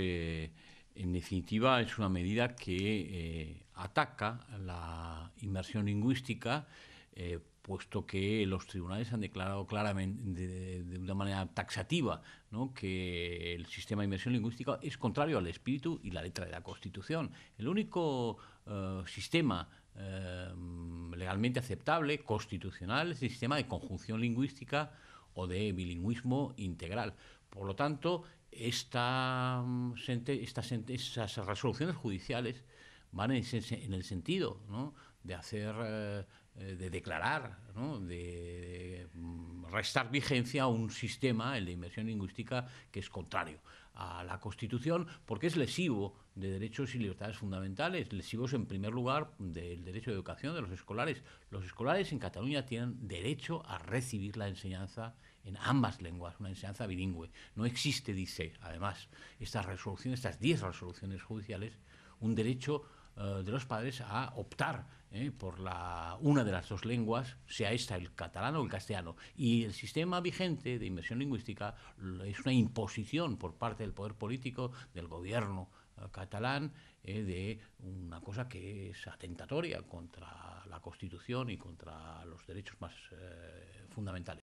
en definitiva es una medida que eh, ataca la inmersión lingüística, eh, puesto que los tribunales han declarado claramente, de, una manera taxativa, que el sistema de inmersión lingüística es contrario al espíritu y la letra de la Constitución. El único eh, sistema legalmente aceptable, constitucional, es el sistema de conjunción lingüística o de bilingüismo integral. Por lo tanto, estas mm, resoluciones judiciales van en, el sentido de hacer, eh, eh, de declarar, de, restar vigencia a un sistema, el de inversión lingüística, que es contrario a la Constitución, porque es lesivo de derechos y libertades fundamentales, lesivos en primer lugar del derecho de educación de los escolares. Los escolares en Cataluña tienen derecho a recibir la enseñanza en ambas lenguas, una enseñanza bilingüe. No existe, dice, además, estas resoluciones, estas 10 resoluciones judiciales, un derecho eh, de los padres a optar eh, por la, una de las dos lenguas, sea esta el catalán o el castellano. Y el sistema vigente de inversión lingüística es una imposición por parte del poder político, del gobierno eh, catalán de una cosa que es atentatoria contra la Constitución y contra los derechos más fundamentales.